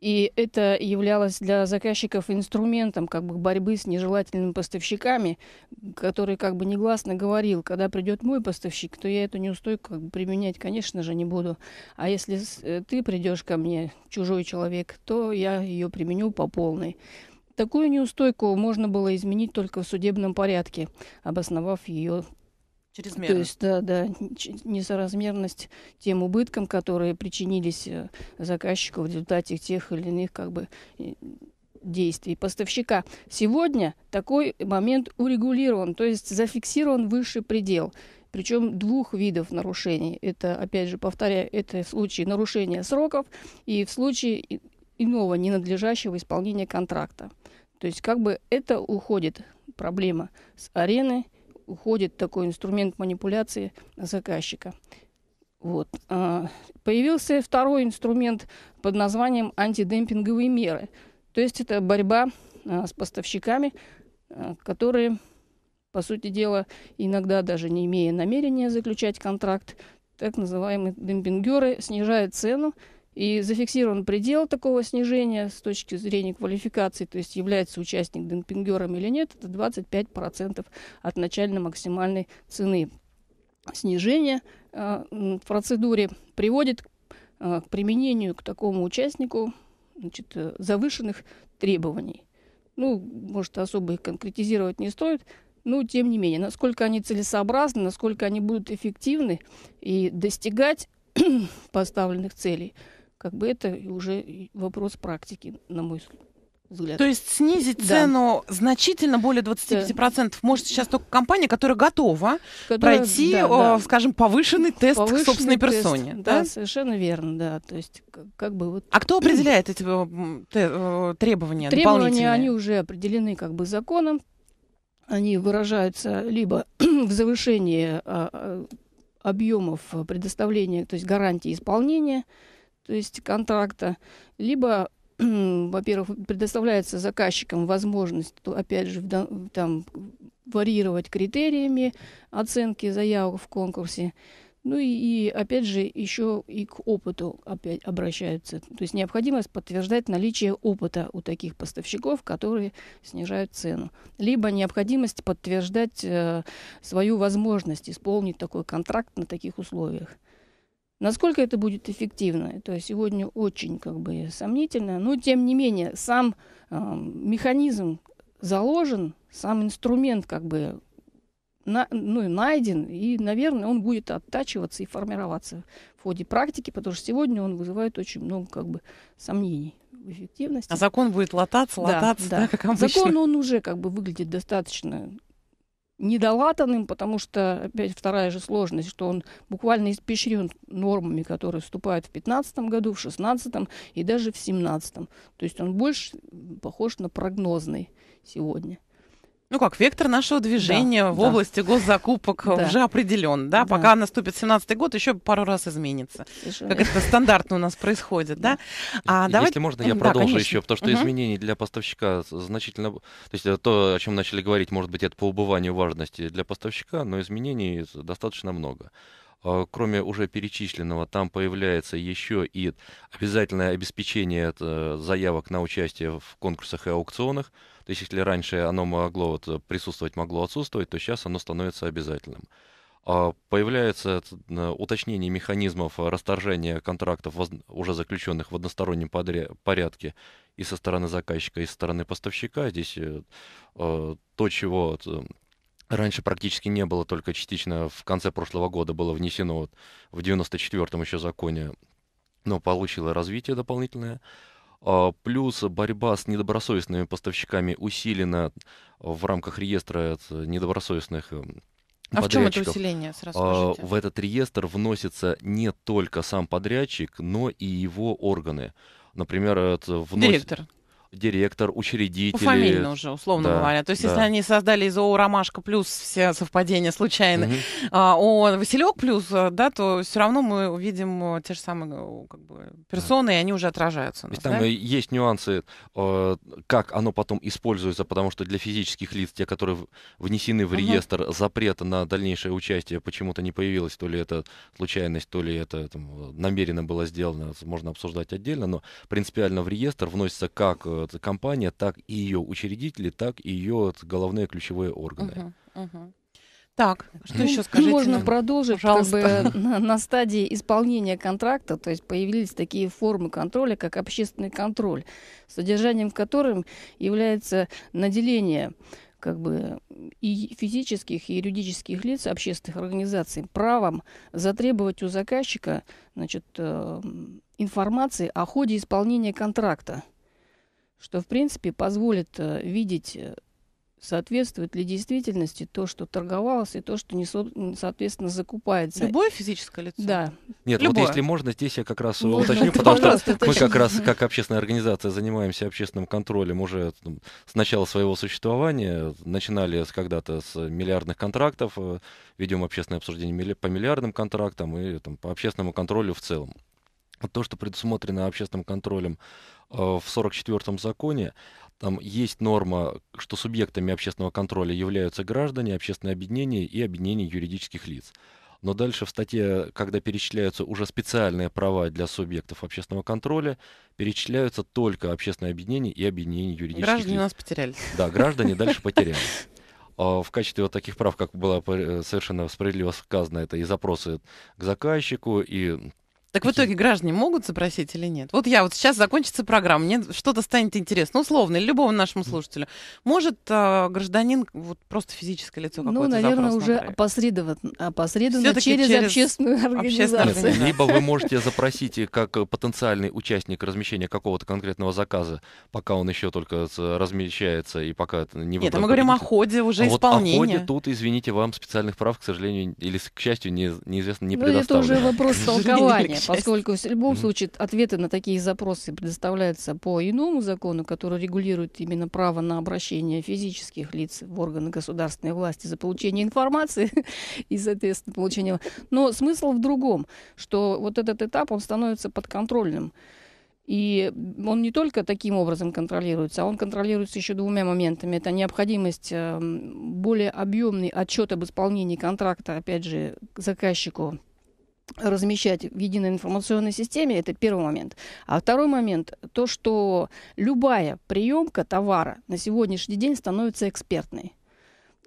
и это являлось для заказчиков инструментом как бы борьбы с нежелательными поставщиками, который как бы негласно говорил, когда придет мой поставщик, то я эту неустойку как бы применять, конечно же, не буду. А если э, ты придешь ко мне, чужой человек, то я ее применю по полной. Такую неустойку можно было изменить только в судебном порядке, обосновав ее Чрезмерно. То есть, да, да, несоразмерность тем убыткам, которые причинились э, заказчику в результате тех или иных как бы действий поставщика. Сегодня такой момент урегулирован, то есть зафиксирован высший предел. Причем двух видов нарушений. Это, опять же, повторяю, это в случае нарушения сроков и в случае иного ненадлежащего исполнения контракта. То есть как бы это уходит проблема с ареной уходит такой инструмент манипуляции заказчика. Вот. А, появился второй инструмент под названием антидемпинговые меры. То есть это борьба а, с поставщиками, а, которые, по сути дела, иногда даже не имея намерения заключать контракт, так называемые демпингеры снижают цену и зафиксирован предел такого снижения с точки зрения квалификации, то есть является участник демпингером или нет, это 25% от начальной максимальной цены. Снижение э, в процедуре приводит э, к применению к такому участнику значит, э, завышенных требований. Ну, может, особо их конкретизировать не стоит, но тем не менее, насколько они целесообразны, насколько они будут эффективны и достигать поставленных целей – как бы это уже вопрос практики, на мой взгляд. То есть снизить да. цену значительно более 25% да. может сейчас только компания, которая готова которая, пройти, да, да. скажем, повышенный тест повышенный к собственной тест, персоне. Да, да, совершенно верно, да. То есть как, как бы вот... А кто определяет эти э, э, требования Требования, они уже определены как бы законом. Они выражаются либо в завышении а, а, объемов предоставления, то есть гарантии исполнения – то есть контракта, либо во-первых, предоставляется заказчикам возможность, опять же, там, варьировать критериями оценки заявок в конкурсе. Ну и, и опять же, еще и к опыту опять обращаются. То есть необходимость подтверждать наличие опыта у таких поставщиков, которые снижают цену. Либо необходимость подтверждать э, свою возможность исполнить такой контракт на таких условиях. Насколько это будет эффективно, это сегодня очень как бы сомнительно, но тем не менее сам э, механизм заложен, сам инструмент как бы на, ну, найден, и, наверное, он будет оттачиваться и формироваться в ходе практики, потому что сегодня он вызывает очень много как бы сомнений в эффективности. А закон будет лататься, лататься, да, да, да как обычно. Закон, он уже как бы выглядит достаточно недолатанным, потому что, опять вторая же сложность, что он буквально испещрен нормами, которые вступают в 2015 году, в 2016 и даже в 2017. То есть он больше похож на прогнозный сегодня. Ну как, вектор нашего движения да, в да. области госзакупок да. уже определен, да? да? Пока наступит 17 год, еще пару раз изменится. Совершенно. Как это стандартно у нас происходит, да? да? А, Если можно, я продолжу конечно. еще, потому что угу. изменений для поставщика значительно... То есть э, то, о чем начали говорить, может быть, это по убыванию важности для поставщика, но изменений достаточно много а кроме уже перечисленного, там появляется еще и обязательное обеспечение э, заявок на участие в конкурсах и аукционах. То есть, если раньше оно могло вот, присутствовать, могло отсутствовать, то сейчас оно становится обязательным. А появляется э, уточнение механизмов расторжения контрактов, уже заключенных в одностороннем порядке и со стороны заказчика, и со стороны поставщика. Здесь э, э, то, чего раньше практически не было, только частично в конце прошлого года было внесено вот в 94-м еще законе, но получило развитие дополнительное – а, плюс борьба с недобросовестными поставщиками усилена в рамках реестра недобросовестных эм, а подрядчиков. в чем это усиление? Сразу а, В этот реестр вносится не только сам подрядчик, но и его органы. Например, это вносит... Директор директор, учредитель. Ну, фамильно уже, условно да, говоря. То есть, да. если они создали из ООО «Ромашка плюс» все совпадения случайно, угу. а, ООО «Василек плюс», э, да, то все равно мы увидим э, те же самые э, как бы, персоны, да. и они уже отражаются. нас, там да? есть нюансы, как оно потом используется, потому что для физических лиц, те, которые внесены в реестр, угу. запрета на дальнейшее участие почему-то не появилось, то ли это случайность, то ли это там, намеренно было сделано, можно обсуждать отдельно, но принципиально в реестр вносится как компания, так и ее учредители, так и ее головные ключевые органы. Угу, угу. Так, что ну, еще ну, скажите? Можно нам? продолжить Пожалуйста. как бы, на, на стадии исполнения контракта, то есть появились такие формы контроля, как общественный контроль, содержанием которым является наделение как бы и физических, и юридических лиц общественных организаций правом затребовать у заказчика значит, э, информации о ходе исполнения контракта что, в принципе, позволит э, видеть, э, соответствует ли действительности то, что торговалось, и то, что, не, соответственно, закупается. Любое физическое лицо? Да. Нет, Любое. вот если можно, здесь я как раз можно, уточню, потому что мы как раз, как общественная организация, занимаемся общественным контролем уже с начала своего существования. Начинали когда-то с миллиардных контрактов, э, ведем общественное обсуждение по миллиардным контрактам и там, по общественному контролю в целом. То, что предусмотрено общественным контролем Э, в 44-м законе там есть норма, что субъектами общественного контроля являются граждане, общественные объединения и объединения юридических лиц. Но дальше в статье, когда перечисляются уже специальные права для субъектов общественного контроля, перечисляются только общественные объединения и объединения юридических граждане лиц. Граждане нас потеряли. Да, граждане дальше потерялись а, в качестве вот таких прав, как было э, совершенно справедливо сказано, это и запросы к заказчику, и так в итоге граждане могут запросить или нет? Вот я вот сейчас закончится программа, мне что-то станет интересно, ну, условно, или любому нашему слушателю. Может э, гражданин, вот просто физическое лицо ну, какое-то Ну, наверное, уже направить? опосредованно, опосредованно через, через общественную организацию. организацию. Либо вы можете запросить, как потенциальный участник размещения какого-то конкретного заказа, пока он еще только размещается и пока не Нет, а мы говорим о ходе уже а исполнения. Вот о ходе тут, извините, вам специальных прав, к сожалению, или, к счастью, не, неизвестно, не предоставлено. Ну, это уже вопрос толкования часть. Поскольку в любом случае ответы на такие запросы предоставляются по иному закону, который регулирует именно право на обращение физических лиц в органы государственной власти за получение информации и, соответственно, получение... Но смысл в другом, что вот этот этап, он становится подконтрольным. И он не только таким образом контролируется, а он контролируется еще двумя моментами. Это необходимость эм, более объемный отчет об исполнении контракта, опять же, заказчику размещать в единой информационной системе, это первый момент. А второй момент, то, что любая приемка товара на сегодняшний день становится экспертной.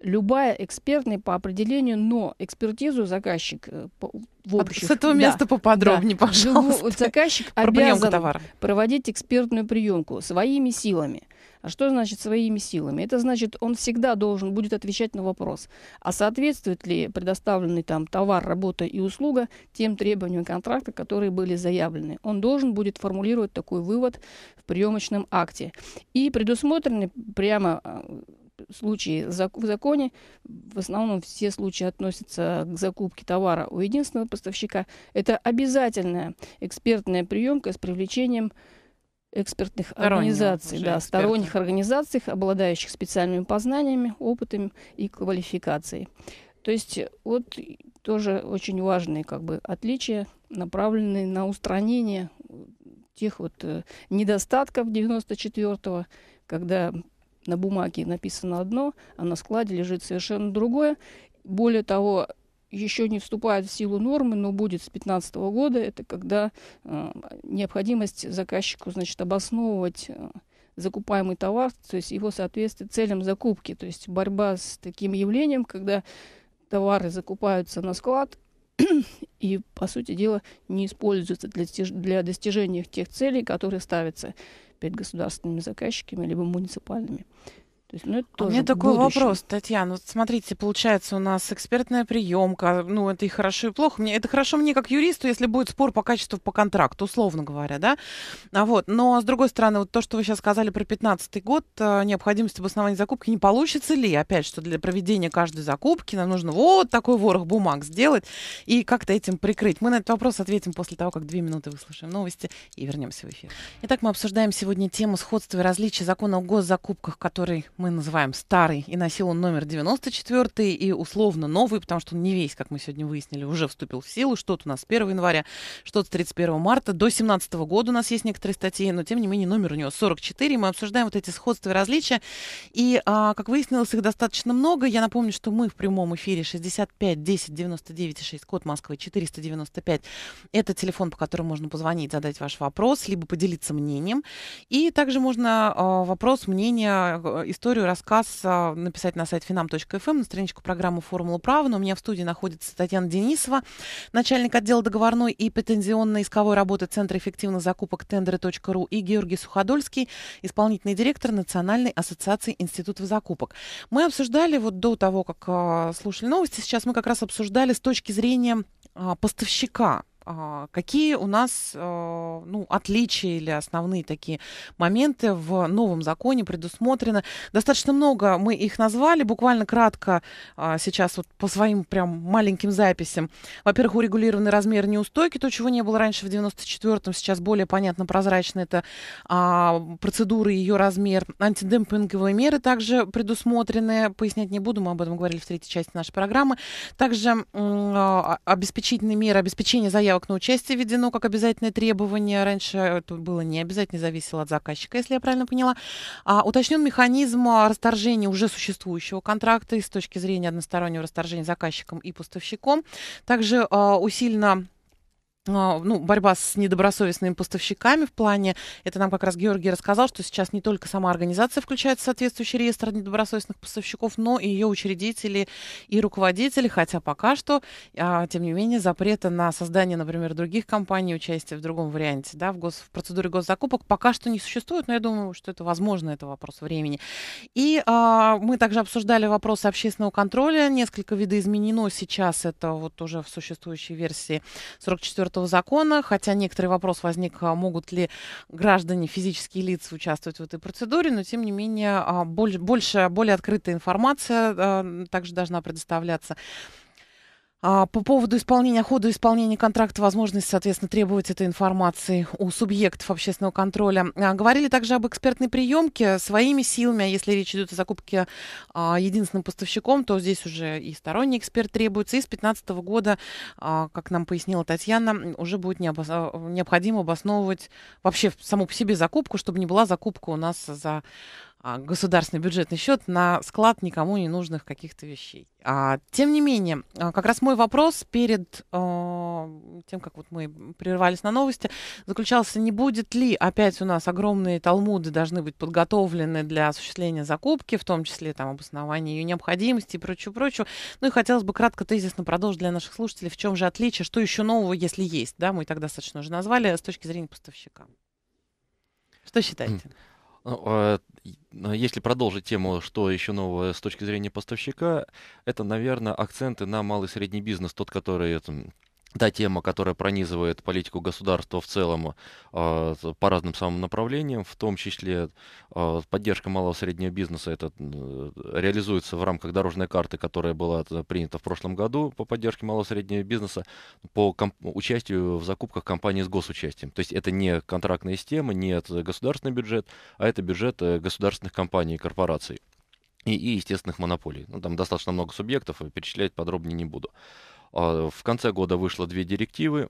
Любая экспертная по определению, но экспертизу заказчик э, в общих, С этого места да, поподробнее, да. пожалуйста. Заказчик обязан товара. проводить экспертную приемку своими силами. А что значит своими силами? Это значит, он всегда должен будет отвечать на вопрос, а соответствует ли предоставленный там товар, работа и услуга тем требованиям контракта, которые были заявлены. Он должен будет формулировать такой вывод в приемочном акте. И предусмотрены прямо а, случаи в законе, в основном все случаи относятся к закупке товара у единственного поставщика, это обязательная экспертная приемка с привлечением экспертных сторонних организаций, да, экспертов. сторонних организаций, обладающих специальными познаниями, опытом и квалификацией. То есть вот тоже очень важные как бы отличия, направленные на устранение тех вот э, недостатков 94-го, когда на бумаге написано одно, а на складе лежит совершенно другое. Более того, еще не вступает в силу нормы, но будет с 2015 года, это когда э, необходимость заказчику значит, обосновывать э, закупаемый товар, то есть его соответствие целям закупки. То есть борьба с таким явлением, когда товары закупаются на склад и, по сути дела, не используются для, для достижения тех целей, которые ставятся перед государственными заказчиками либо муниципальными. То есть, ну, это а тоже а мне такой будущее. вопрос, Татьяна. Вот смотрите, получается, у нас экспертная приемка. Ну, это и хорошо, и плохо. Мне, это хорошо мне как юристу, если будет спор по качеству по контракту, условно говоря, да? А вот. Но, с другой стороны, вот то, что вы сейчас сказали про 2015 год, э, необходимость обоснования закупки, не получится ли, опять, что для проведения каждой закупки нам нужно вот такой ворох бумаг сделать и как-то этим прикрыть? Мы на этот вопрос ответим после того, как две минуты выслушаем новости и вернемся в эфир. Итак, мы обсуждаем сегодня тему сходства и различия закона о госзакупках, который мы называем старый, и носил он номер 94 и условно новый, потому что он не весь, как мы сегодня выяснили, уже вступил в силу. Что-то у нас с 1 января, что-то с 31 марта. До 17 года у нас есть некоторые статьи, но тем не менее номер у него 44. Мы обсуждаем вот эти сходства и различия. И, а, как выяснилось, их достаточно много. Я напомню, что мы в прямом эфире 65 10 99 6, код Москвы 495. Это телефон, по которому можно позвонить, задать ваш вопрос, либо поделиться мнением. И также можно а, вопрос, мнение, э, историю историю, рассказ а, написать на сайт finam.fm, на страничку программы «Формула права». Но у меня в студии находится Татьяна Денисова, начальник отдела договорной и претензионной исковой работы Центра эффективных закупок тендеры.ру и Георгий Суходольский, исполнительный директор Национальной ассоциации институтов закупок. Мы обсуждали вот до того, как а, слушали новости, сейчас мы как раз обсуждали с точки зрения а, поставщика а, какие у нас а, ну, отличия или основные такие моменты в новом законе предусмотрено? Достаточно много мы их назвали, буквально кратко а, сейчас вот по своим прям маленьким записям. Во-первых, урегулированный размер неустойки, то, чего не было раньше в 94-м, сейчас более понятно, прозрачно, это процедура и ее размер. Антидемпинговые меры также предусмотрены, пояснять не буду, мы об этом говорили в третьей части нашей программы. Также обеспечительные меры, обеспечение заявок заявок на участие введено как обязательное требование. Раньше это было не обязательно, зависело от заказчика, если я правильно поняла. А, уточнен механизм а, расторжения уже существующего контракта и с точки зрения одностороннего расторжения заказчиком и поставщиком. Также а, усилено а, ну, борьба с недобросовестными поставщиками в плане, это нам как раз Георгий рассказал, что сейчас не только сама организация включается в соответствующий реестр недобросовестных поставщиков, но и ее учредители и руководители, хотя пока что, а, тем не менее, запрета на создание, например, других компаний, участие в другом варианте, да, в, гос, в процедуре госзакупок пока что не существует, но я думаю, что это возможно, это вопрос времени. И а, мы также обсуждали вопрос общественного контроля, несколько видоизменено сейчас, это вот уже в существующей версии 44 этого закона, хотя некоторый вопрос возник, а, могут ли граждане, физические лица участвовать в этой процедуре, но тем не менее а, больше, более открытая информация а, также должна предоставляться. А, по поводу исполнения хода исполнения контракта, возможность, соответственно, требовать этой информации у субъектов общественного контроля. А, говорили также об экспертной приемке своими силами, а если речь идет о закупке а, единственным поставщиком, то здесь уже и сторонний эксперт требуется. И с 2015 года, как нам пояснила Татьяна, уже будет необходимо обосновывать вообще саму по себе закупку, чтобы не была закупка у нас за а, государственный бюджетный счет на склад никому не нужных каких-то вещей. А, тем не менее, а, как раз мой вопрос перед э, тем, как вот мы прервались на новости, заключался, не будет ли опять у нас огромные талмуды должны быть подготовлены для осуществления закупки, в том числе там обоснование ее необходимости и прочее, прочее. Ну и хотелось бы кратко тезисно продолжить для наших слушателей, в чем же отличие, что еще нового, если есть, да, мы тогда достаточно уже назвали, с точки зрения поставщика. Что считаете? Mm. А, а, если продолжить тему, что еще нового с точки зрения поставщика, это, наверное, акценты на малый и средний бизнес, тот, который та тема, которая пронизывает политику государства в целом а, по разным самым направлениям, в том числе а, поддержка малого и среднего бизнеса, это реализуется в рамках дорожной карты, которая была э, принята в прошлом году по поддержке малого и среднего бизнеса по участию в закупках компаний с госучастием. То есть это не контрактная система, не государственный бюджет, а это бюджет э, государственных компаний и корпораций и, и естественных монополий. Ну, там достаточно много субъектов, и перечислять подробнее не буду. А, в конце года вышло две директивы,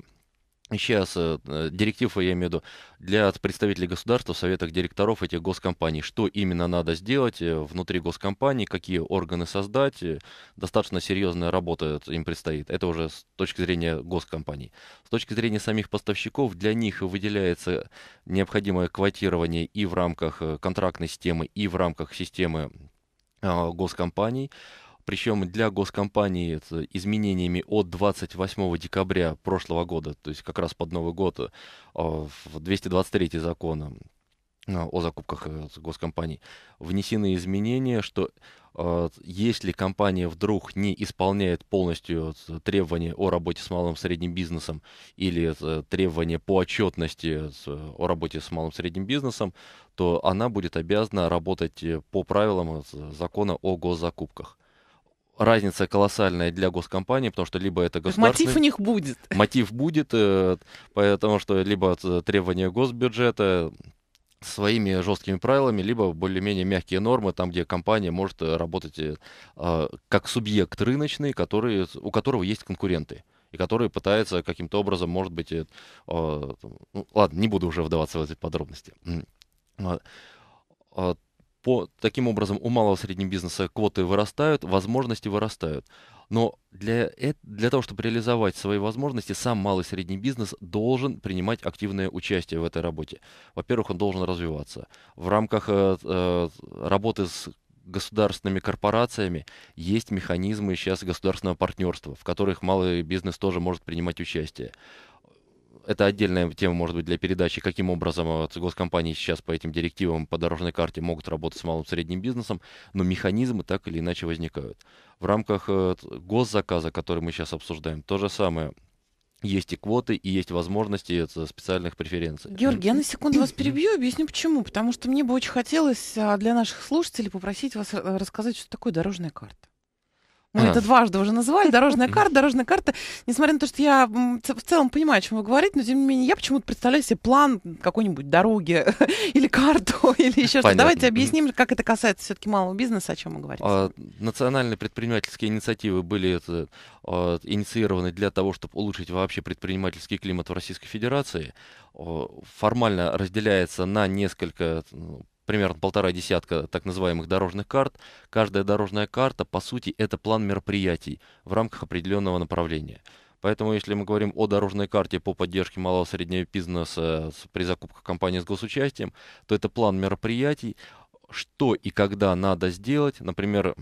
Сейчас э, э, директив, я имею в виду, для представителей государства в советах директоров этих госкомпаний, что именно надо сделать э, внутри госкомпании, какие органы создать, достаточно серьезная работа им предстоит. Это уже с точки зрения госкомпаний. С точки зрения самих поставщиков, для них выделяется необходимое квотирование и в рамках контрактной системы, и в рамках системы а, госкомпаний причем для госкомпании это изменениями от 28 декабря прошлого года, то есть как раз под Новый год, э, в 223 закона э, о закупках э, госкомпаний, внесены изменения, что если компания вдруг не исполняет полностью требования о работе с малым и средним бизнесом или требования по отчетности о работе с малым и средним бизнесом, то она будет обязана работать по правилам закона о госзакупках разница колоссальная для госкомпании, потому что либо это государственный... Мотив у них будет. Мотив будет, э, потому что либо э, требования госбюджета, э, своими жесткими правилами, либо более-менее мягкие нормы, там, где компания может работать э, а, как субъект рыночный, который, у которого есть конкуренты и который пытается каким-то образом, может быть, э, э, ну, ладно, не буду уже вдаваться в эти подробности. А, по, таким образом, у малого и среднего бизнеса квоты вырастают, возможности вырастают. Но для, э, для того, чтобы реализовать свои возможности, сам малый и средний бизнес должен принимать активное участие в этой работе. Во-первых, он должен развиваться. В рамках э, э работы с государственными корпорациями есть механизмы сейчас государственного партнерства, в которых малый бизнес тоже может принимать участие это отдельная тема, может быть, для передачи, каким образом э, госкомпании сейчас по этим директивам по дорожной карте могут работать с малым и средним бизнесом, но механизмы так или иначе возникают. В рамках э, госзаказа, который мы сейчас обсуждаем, то же самое есть и квоты, и есть возможности э, специальных преференций. Георгий, я на секунду вас перебью, объясню почему. Потому что мне бы очень хотелось а, для наших слушателей попросить вас рассказать, что такое дорожная карта. Мы а. это дважды уже называли. Дорожная карта, дорожная карта. Несмотря на то, что я в целом понимаю, о чем вы говорите, но тем не менее я почему-то представляю себе план какой-нибудь дороги или карту или еще что-то. Давайте объясним, как это касается все-таки малого бизнеса, о чем мы говорим. А, национальные предпринимательские инициативы были это, а, инициированы для того, чтобы улучшить вообще предпринимательский климат в Российской Федерации. А, формально разделяется на несколько ну, примерно полтора десятка так называемых дорожных карт. Каждая дорожная карта, по сути, это план мероприятий в рамках определенного направления. Поэтому, если мы говорим о дорожной карте по поддержке малого и среднего бизнеса при закупках компании с госучастием, то это план мероприятий, что и когда надо сделать. Например,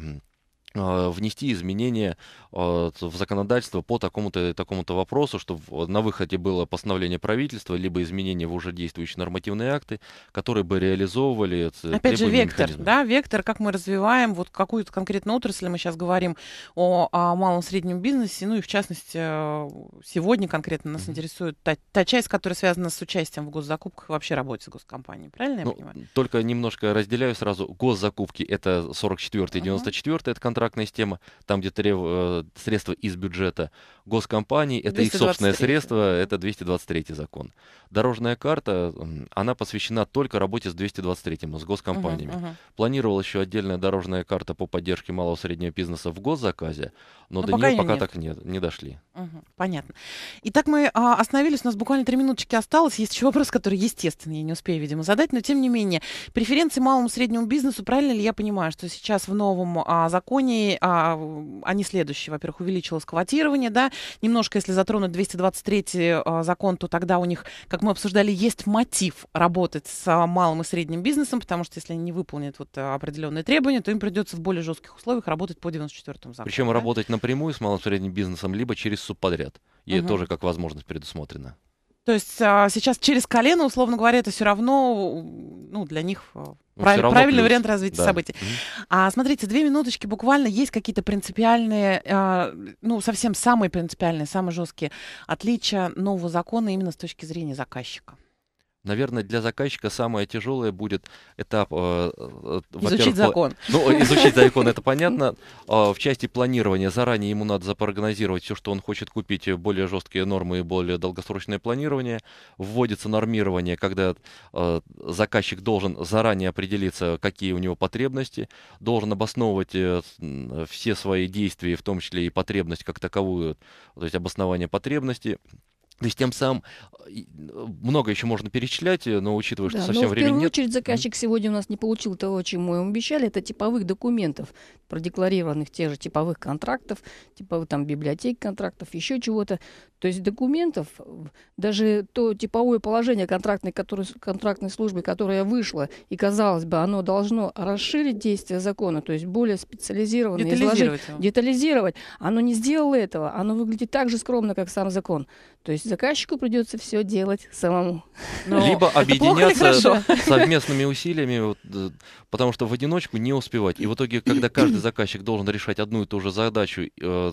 а, внести изменения а, в законодательство по такому-то такому-то вопросу, чтобы на выходе было постановление правительства, либо изменения в уже действующие нормативные акты, которые бы реализовывали Опять же, вектор, механизма. да, вектор, как мы развиваем вот какую-то конкретную отрасль, мы сейчас говорим о, о малом среднем бизнесе, ну и в частности э, сегодня конкретно нас mm-hmm. интересует та, та часть, которая связана с участием в госзакупках и вообще работе с госкомпанией, правильно я ну, понимаю? Только немножко разделяю сразу, госзакупки это 44-й, 94-й, это контракт контрактная система, там, где треб... Э, средства из бюджета госкомпаний, это их собственное средство, это 223 закон. Дорожная карта, она посвящена только работе с 223-м, с госкомпаниями. Угу, угу. Планировал еще отдельная дорожная карта по поддержке малого и среднего бизнеса в госзаказе, но, но ну, до пока нее пока нет. так нет, не дошли. Угу, понятно. Итак, мы а, остановились, у нас буквально три минуточки осталось. Есть еще вопрос, который, естественно, я не успею, видимо, задать, но тем не менее. Преференции малому и среднему бизнесу, правильно ли я понимаю, что сейчас в новом а, законе изменений, а, они следующие. Во-первых, увеличилось квотирование, да, немножко, если затронуть 223 а, закон, то тогда у них, как мы обсуждали, есть мотив работать с а, малым и средним бизнесом, потому что если они не выполнят вот а, определенные требования, то им придется в более жестких условиях работать по 94 закону. Причем да? работать напрямую с малым и средним бизнесом, либо через субподряд. И угу. тоже как возможность предусмотрена. То есть а, сейчас через колено, условно говоря, это все равно ну, для них а, ну, прав... правильный плюс. вариант развития да. событий. Угу. А смотрите, две минуточки буквально есть какие-то принципиальные, а, ну, совсем самые принципиальные, самые жесткие отличия нового закона именно с точки зрения заказчика наверное, для заказчика самое тяжелое будет этап... Э, э, э изучить закон. Ну, э, изучить закон, это понятно. А, в части планирования заранее ему надо запрогнозировать все, что он хочет купить, э, более жесткие нормы и более долгосрочное планирование. Вводится нормирование, когда э, заказчик должен заранее определиться, какие у него потребности, должен обосновывать все свои действия, в том числе и потребность как таковую, то есть обоснование потребности. То есть тем самым а, э, много еще можно перечислять, э, но учитывая, что да, совсем но ну, времени нет. в первую очередь заказчик сегодня у нас не получил того, чему ему обещали. Это типовых документов, продекларированных тех же типовых контрактов, типовых там библиотек контрактов, еще чего-то. То есть документов, даже то типовое положение контрактной, который, контрактной службы, которое вышло, и, казалось бы, оно должно расширить действие закона, то есть более специализированно детализировать, изложить, детализировать. Оно не сделало этого, оно выглядит так же скромно, как сам закон. То есть заказчику придется все делать самому. Но Либо объединяться совместными усилиями, вот, э, потому что в одиночку не успевать. И в итоге, когда каждый заказчик должен решать одну и ту же задачу э,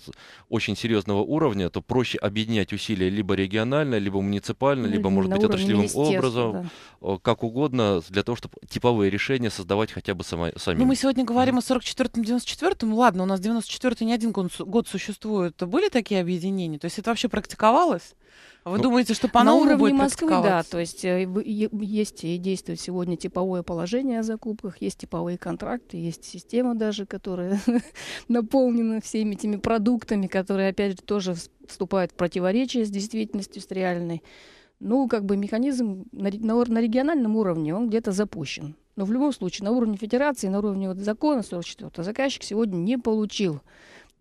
очень серьезного уровня, то проще объединять усилия либо регионально, либо муниципально, ну, либо, может быть, отраслевым образом, да. Э, как угодно, для того, чтобы типовые решения создавать хотя бы сама, самим. Ну, мы сегодня говорим mm о 44-м, 94-м. Ладно, у нас 94-й не один год существует. Были такие объединения? То есть это вообще практиковалось? Вы ну, думаете, что по на уровне Москвы, да, то есть э, есть и действует сегодня типовое положение о закупках, есть типовые контракты, есть система даже, которая наполнена всеми этими продуктами, которые опять же тоже вступают в противоречие с действительностью, с реальной. Ну, как бы механизм на, на, на региональном уровне, он где-то запущен. Но в любом случае, на уровне федерации, на уровне вот закона 44 заказчик сегодня не получил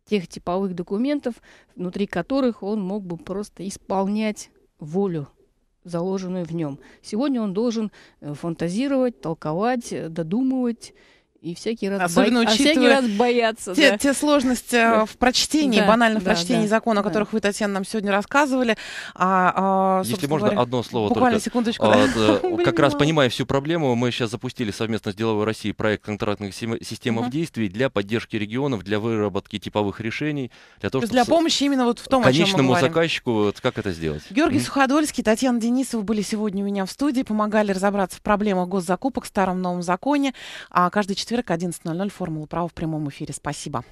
тех типовых документов, внутри которых он мог бы просто исполнять волю заложенную в нем. Сегодня он должен э, фантазировать, толковать, э, додумывать и всякий раз, Особенно бо... а всякий раз боятся. Те, да. те сложности да. Э, в прочтении, да, банально в да, прочтении да, закона, о которых вы, Татьяна, нам сегодня рассказывали. А, а, Если можно, говоря, одно слово Буквально только. секундочку. А, да, э, как раз понимая всю проблему, мы сейчас запустили совместно с Деловой Россией проект контрактных систем угу. действий для поддержки регионов, для выработки типовых решений. Для, того, То чтобы для помощи именно вот в том, конечному о чем мы заказчику, вот, как это сделать. Георгий mm. Суходольский, Татьяна Денисова были сегодня у меня в студии, помогали разобраться в проблемах госзакупок, в старом новом законе. А каждый четверг четверг, 11.00, «Формула права» в прямом эфире. Спасибо.